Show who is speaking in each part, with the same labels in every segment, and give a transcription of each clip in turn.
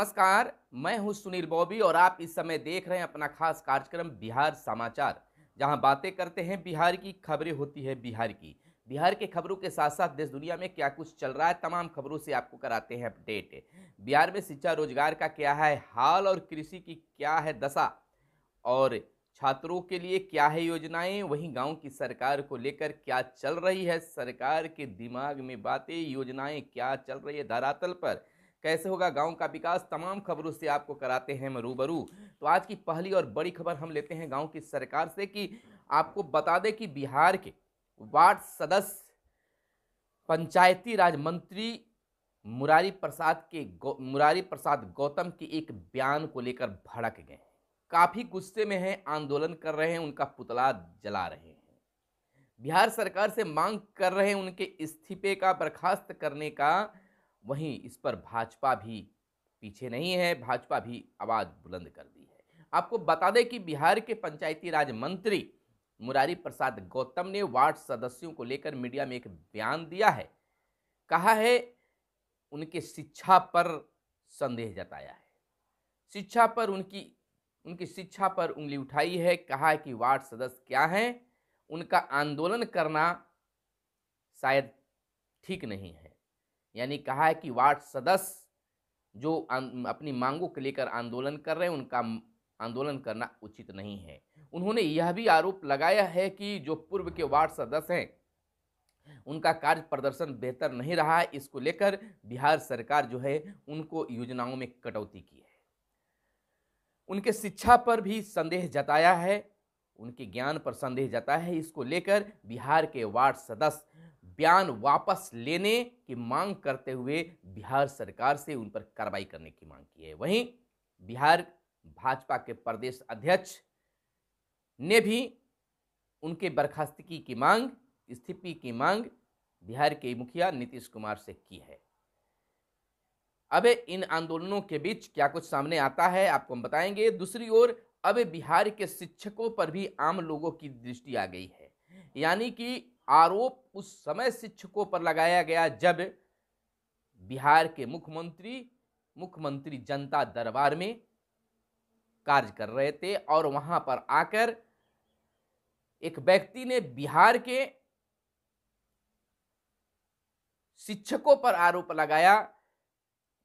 Speaker 1: नमस्कार मैं हूं सुनील बॉबी और आप इस समय देख रहे हैं अपना खास कार्यक्रम बिहार समाचार जहां बातें करते हैं बिहार की खबरें होती है बिहार की बिहार के खबरों के साथ साथ देश दुनिया में क्या कुछ चल रहा है तमाम खबरों से आपको कराते हैं अपडेट बिहार में शिक्षा रोजगार का क्या है हाल और कृषि की क्या है दशा और छात्रों के लिए क्या है योजनाएं वहीं गांव की सरकार को लेकर क्या चल रही है सरकार के दिमाग में बातें योजनाएं क्या चल रही है धरातल पर कैसे होगा गांव का विकास तमाम खबरों से आपको कराते हैं हम रूबरू तो आज की पहली और बड़ी खबर हम लेते हैं गांव की सरकार से कि आपको बता दें कि बिहार के वार्ड सदस्य पंचायती राज मंत्री मुरारी प्रसाद के मुरारी प्रसाद गौतम के एक बयान को लेकर भड़क गए काफ़ी गुस्से में हैं आंदोलन कर रहे हैं उनका पुतला जला रहे हैं बिहार सरकार से मांग कर रहे हैं उनके इस्तीफे का बर्खास्त करने का वहीं इस पर भाजपा भी पीछे नहीं है भाजपा भी आवाज़ बुलंद कर दी है आपको बता दें कि बिहार के पंचायती राज मंत्री मुरारी प्रसाद गौतम ने वार्ड सदस्यों को लेकर मीडिया में एक बयान दिया है कहा है उनके शिक्षा पर संदेह जताया है शिक्षा पर उनकी उनकी शिक्षा पर उंगली उठाई है कहा है कि वार्ड सदस्य क्या हैं उनका आंदोलन करना शायद ठीक नहीं है यानी कहा है कि वार्ड सदस्य जो अपनी मांगों के लेकर आंदोलन कर रहे हैं उनका आंदोलन करना उचित नहीं है उन्होंने यह भी आरोप लगाया है कि जो पूर्व के वार्ड सदस्य हैं उनका कार्य प्रदर्शन बेहतर नहीं रहा है इसको लेकर बिहार सरकार जो है उनको योजनाओं में कटौती की है उनके शिक्षा पर भी संदेह जताया है उनके ज्ञान पर संदेह जताया है इसको लेकर बिहार के वार्ड सदस्य बयान वापस लेने की मांग करते हुए बिहार सरकार से उन पर कार्रवाई करने की मांग की है वहीं बिहार भाजपा के प्रदेश अध्यक्ष ने भी उनके बर्खास्तगी की मांग इस्तीफे की मांग बिहार के मुखिया नीतीश कुमार से की है अब इन आंदोलनों के बीच क्या कुछ सामने आता है आपको हम बताएंगे दूसरी ओर अब बिहार के शिक्षकों पर भी आम लोगों की दृष्टि आ गई है यानी कि आरोप उस समय शिक्षकों पर लगाया गया जब बिहार के मुख्यमंत्री मुख्यमंत्री जनता दरबार में कार्य कर रहे थे और वहां पर आकर एक व्यक्ति ने बिहार के शिक्षकों पर आरोप लगाया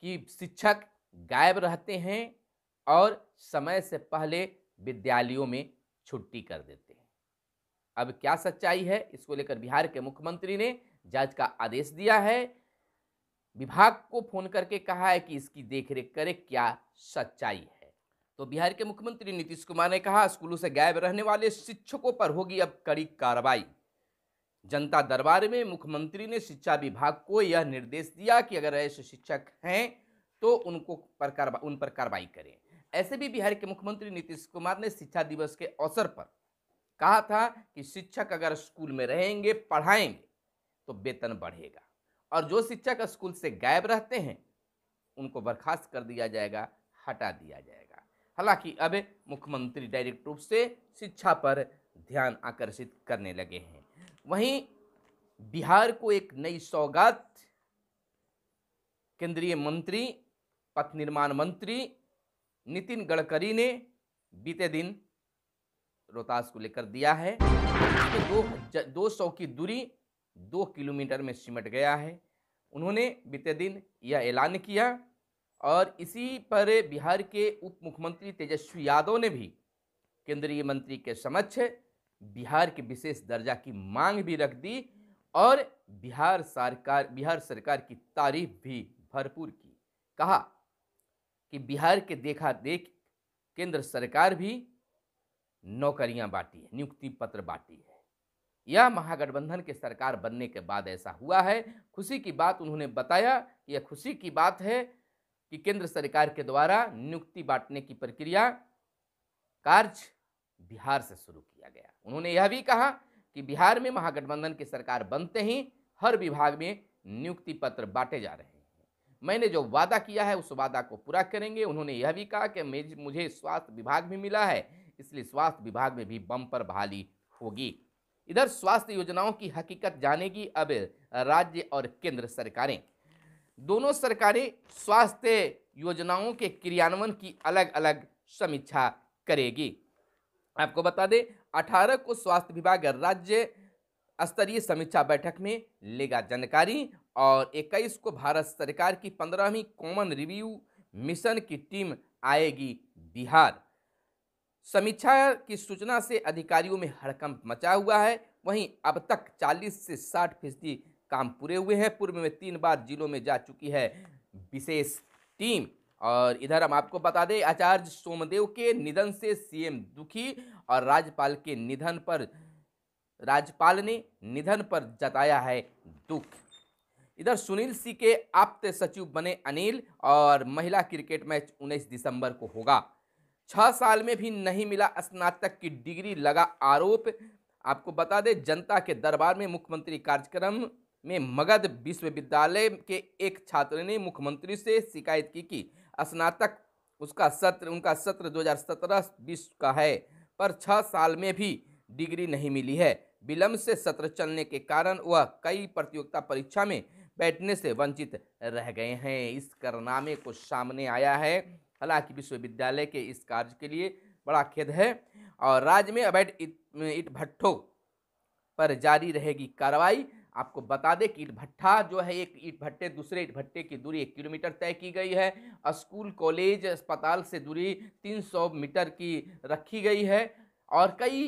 Speaker 1: कि शिक्षक गायब रहते हैं और समय से पहले विद्यालयों में छुट्टी कर देते अब क्या सच्चाई है इसको लेकर बिहार के मुख्यमंत्री ने जांच का आदेश दिया है विभाग को फोन करके कहा है कि इसकी देखरेख करें क्या सच्चाई है तो बिहार के मुख्यमंत्री नीतीश कुमार ने कहा स्कूलों से गायब रहने वाले शिक्षकों पर होगी अब कड़ी कार्रवाई जनता दरबार में मुख्यमंत्री ने शिक्षा विभाग को यह निर्देश दिया कि अगर ऐसे शिक्षक हैं तो उनको पर उन पर कार्रवाई करें ऐसे भी बिहार के मुख्यमंत्री नीतीश कुमार ने शिक्षा दिवस के अवसर पर कहा था कि शिक्षक अगर स्कूल में रहेंगे पढ़ाएंगे तो वेतन बढ़ेगा और जो शिक्षक स्कूल से गायब रहते हैं उनको बर्खास्त कर दिया जाएगा हटा दिया जाएगा हालांकि अब मुख्यमंत्री डायरेक्ट रूप से शिक्षा पर ध्यान आकर्षित करने लगे हैं वहीं बिहार को एक नई सौगात केंद्रीय मंत्री पथ निर्माण मंत्री नितिन गडकरी ने बीते दिन रोहतास को लेकर दिया है तो दो दो सौ की दूरी दो किलोमीटर में सिमट गया है उन्होंने बीते दिन यह ऐलान किया और इसी पर बिहार के उप मुख्यमंत्री तेजस्वी यादव ने भी केंद्रीय मंत्री के समक्ष बिहार के विशेष दर्जा की मांग भी रख दी और बिहार सरकार बिहार सरकार की तारीफ भी भरपूर की कहा कि बिहार के देखा देख केंद्र सरकार भी नौकरियां बांटी है नियुक्ति पत्र बांटी है यह महागठबंधन के सरकार बनने के बाद ऐसा हुआ है खुशी की बात उन्होंने बताया यह खुशी की बात है कि केंद्र सरकार के द्वारा नियुक्ति बांटने की प्रक्रिया कार्य बिहार से शुरू किया गया उन्होंने यह भी कहा कि बिहार में महागठबंधन की सरकार बनते ही हर विभाग में नियुक्ति पत्र बांटे जा रहे हैं मैंने जो वादा किया है उस वादा को पूरा करेंगे उन्होंने यह भी कहा कि मुझे स्वास्थ्य विभाग भी मिला है इसलिए स्वास्थ्य विभाग में भी बम्पर बहाली होगी इधर स्वास्थ्य योजनाओं की हकीकत जानेगी अब राज्य और केंद्र सरकारें दोनों सरकारें स्वास्थ्य योजनाओं के क्रियान्वयन की अलग अलग समीक्षा करेगी आपको बता दें अठारह को स्वास्थ्य विभाग राज्य स्तरीय समीक्षा बैठक में लेगा जानकारी और इक्कीस को भारत सरकार की पंद्रहवीं कॉमन रिव्यू मिशन की टीम आएगी बिहार समीक्षा की सूचना से अधिकारियों में हड़कंप मचा हुआ है वहीं अब तक 40 से 60 फीसदी काम पूरे हुए हैं पूर्व में तीन बार जिलों में जा चुकी है विशेष टीम और इधर हम आपको बता दें आचार्य सोमदेव के निधन से सीएम दुखी और राज्यपाल के निधन पर राज्यपाल ने निधन पर जताया है दुख इधर सुनील सी के आप्त सचिव बने अनिल और महिला क्रिकेट मैच 19 दिसंबर को होगा छः साल में भी नहीं मिला स्नातक की डिग्री लगा आरोप आपको बता दें जनता के दरबार में मुख्यमंत्री कार्यक्रम में मगध विश्वविद्यालय के एक छात्र ने मुख्यमंत्री से शिकायत की कि स्नातक उसका सत्र उनका सत्र 2017 बीस का है पर छः साल में भी डिग्री नहीं मिली है विलम्ब से सत्र चलने के कारण वह कई प्रतियोगिता परीक्षा में बैठने से वंचित रह गए हैं इस करनामे को सामने आया है हालांकि विश्वविद्यालय के इस कार्य के लिए बड़ा खेद है और राज्य में अवैध ईट भट्ठों पर जारी रहेगी कार्रवाई आपको बता दें कि ईट भट्ठा जो है एक ईट भट्टे दूसरे ईट भट्टे की दूरी एक किलोमीटर तय की गई है स्कूल कॉलेज अस्पताल से दूरी 300 मीटर की रखी गई है और कई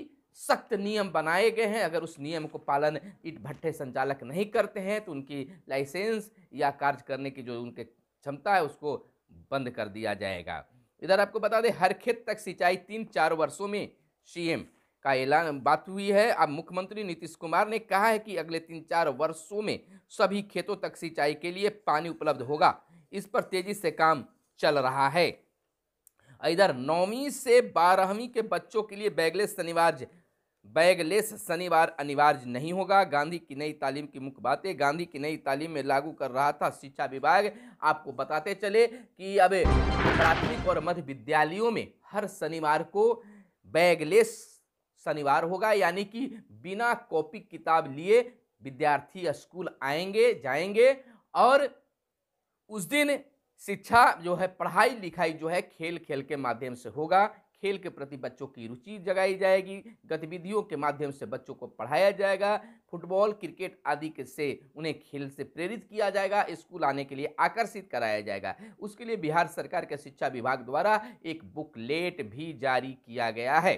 Speaker 1: सख्त नियम बनाए गए हैं अगर उस नियम को पालन ईट भट्टे संचालक नहीं करते हैं तो उनकी लाइसेंस या कार्य करने की जो उनके क्षमता है उसको बंद कर दिया जाएगा इधर आपको बता दें हर खेत तक सिंचाई तीन चार वर्षों में सीएम का ऐलान बात हुई है अब मुख्यमंत्री नीतीश कुमार ने कहा है कि अगले तीन चार वर्षों में सभी खेतों तक सिंचाई के लिए पानी उपलब्ध होगा इस पर तेजी से काम चल रहा है इधर नौवीं से बारहवीं के बच्चों के लिए बैगलेस अनिवार्य बैगलेस शनिवार अनिवार्य नहीं होगा गांधी की नई तालीम की मुख्य बातें गांधी की नई तालीम में लागू कर रहा था शिक्षा विभाग आपको बताते चले कि अब प्राथमिक और मध्य विद्यालयों में हर शनिवार को बैगलेस शनिवार होगा यानी कि बिना कॉपी किताब लिए विद्यार्थी स्कूल आएंगे जाएंगे और उस दिन शिक्षा जो है पढ़ाई लिखाई जो है खेल खेल के माध्यम से होगा खेल के प्रति बच्चों की रुचि जगाई जाएगी गतिविधियों के माध्यम से बच्चों को पढ़ाया जाएगा फुटबॉल क्रिकेट आदि के से उन्हें खेल से प्रेरित किया जाएगा स्कूल आने के लिए आकर्षित कराया जाएगा उसके लिए बिहार सरकार के शिक्षा विभाग द्वारा एक बुकलेट भी जारी किया गया है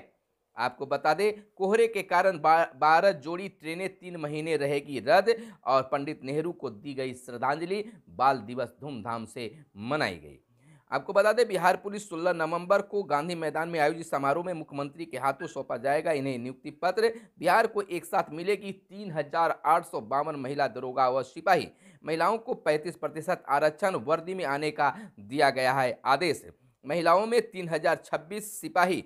Speaker 1: आपको बता दें कोहरे के कारण बारह जोड़ी ट्रेनें तीन महीने रहेगी रद्द और पंडित नेहरू को दी गई श्रद्धांजलि बाल दिवस धूमधाम से मनाई गई आपको बता दें बिहार पुलिस 16 नवंबर को गांधी मैदान में आयोजित समारोह में मुख्यमंत्री के हाथों सौंपा जाएगा इन्हें नियुक्ति पत्र बिहार को एक साथ मिलेगी तीन हजार आठ सौ बावन महिला दरोगा व सिपाही महिलाओं को पैंतीस प्रतिशत आरक्षण वर्दी में आने का दिया गया है आदेश महिलाओं में तीन हजार छब्बीस सिपाही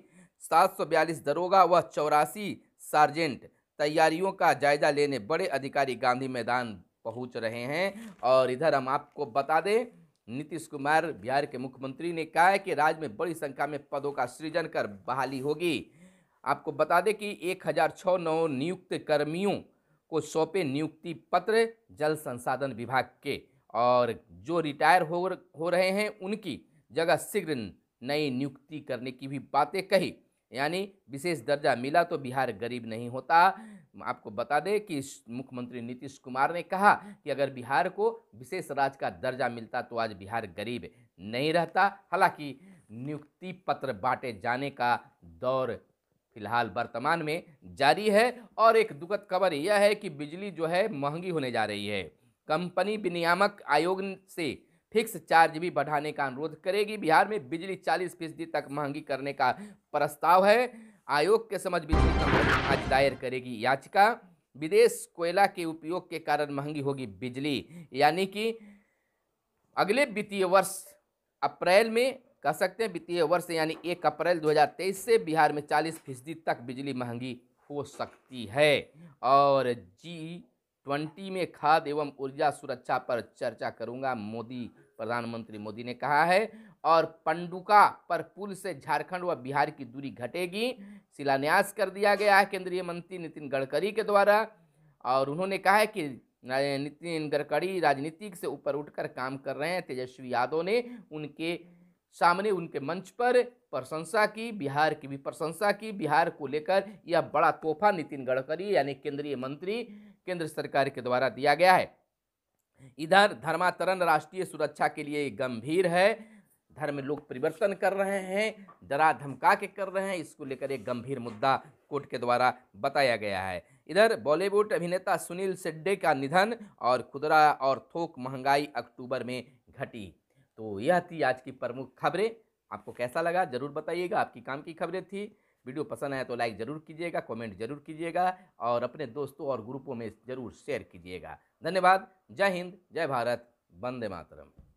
Speaker 1: सात सौ बयालीस दरोगा व चौरासी सार्जेंट तैयारियों का जायजा लेने बड़े अधिकारी गांधी मैदान पहुँच रहे हैं और इधर हम आपको बता दें नीतीश कुमार बिहार के मुख्यमंत्री ने कहा है कि राज्य में बड़ी संख्या में पदों का सृजन कर बहाली होगी आपको बता दें कि एक हजार छः नौ नियुक्त कर्मियों को सौंपे नियुक्ति पत्र जल संसाधन विभाग के और जो रिटायर हो हो रहे हैं उनकी जगह शीघ्र नई नियुक्ति करने की भी बातें कही यानी विशेष दर्जा मिला तो बिहार गरीब नहीं होता आपको बता दें कि मुख्यमंत्री नीतीश कुमार ने कहा कि अगर बिहार को विशेष राज्य का दर्जा मिलता तो आज बिहार गरीब नहीं रहता हालांकि नियुक्ति पत्र बांटे जाने का दौर फिलहाल वर्तमान में जारी है और एक दुखद खबर यह है कि बिजली जो है महंगी होने जा रही है कंपनी विनियामक आयोग से फिक्स चार्ज भी बढ़ाने का अनुरोध करेगी बिहार में बिजली 40 फीसदी तक महंगी करने का प्रस्ताव है आयोग के समझ बिजली कंपनी आज दायर करेगी याचिका विदेश कोयला के उपयोग के कारण महंगी होगी बिजली यानी कि अगले वित्तीय वर्ष अप्रैल में कह सकते हैं वित्तीय वर्ष यानी एक अप्रैल 2023 से बिहार में 40 फीसदी तक बिजली महंगी हो सकती है और जी ट्वेंटी में खाद एवं ऊर्जा सुरक्षा पर चर्चा करूंगा मोदी प्रधानमंत्री मोदी ने कहा है और पंडुका पर पुल से झारखंड व बिहार की दूरी घटेगी शिलान्यास कर दिया गया है केंद्रीय मंत्री नितिन गडकरी के द्वारा और उन्होंने कहा है कि नितिन गडकरी राजनीतिक से ऊपर उठकर काम कर रहे हैं तेजस्वी यादव ने उनके सामने उनके मंच पर प्रशंसा की बिहार की भी प्रशंसा की बिहार को लेकर यह बड़ा तोहफा नितिन गडकरी यानी केंद्रीय मंत्री केंद्र सरकार के द्वारा दिया गया है इधर धर्मातरण राष्ट्रीय सुरक्षा के लिए गंभीर है धर्म लोग परिवर्तन कर रहे हैं डरा धमका के कर रहे हैं इसको लेकर एक गंभीर मुद्दा कोर्ट के द्वारा बताया गया है इधर बॉलीवुड अभिनेता सुनील सिड्डे का निधन और खुदरा और थोक महंगाई अक्टूबर में घटी तो यह थी आज की प्रमुख खबरें आपको कैसा लगा ज़रूर बताइएगा आपकी काम की खबरें थी वीडियो पसंद आए तो लाइक ज़रूर कीजिएगा कमेंट ज़रूर कीजिएगा और अपने दोस्तों और ग्रुपों में ज़रूर शेयर कीजिएगा धन्यवाद जय हिंद जय भारत वंदे मातरम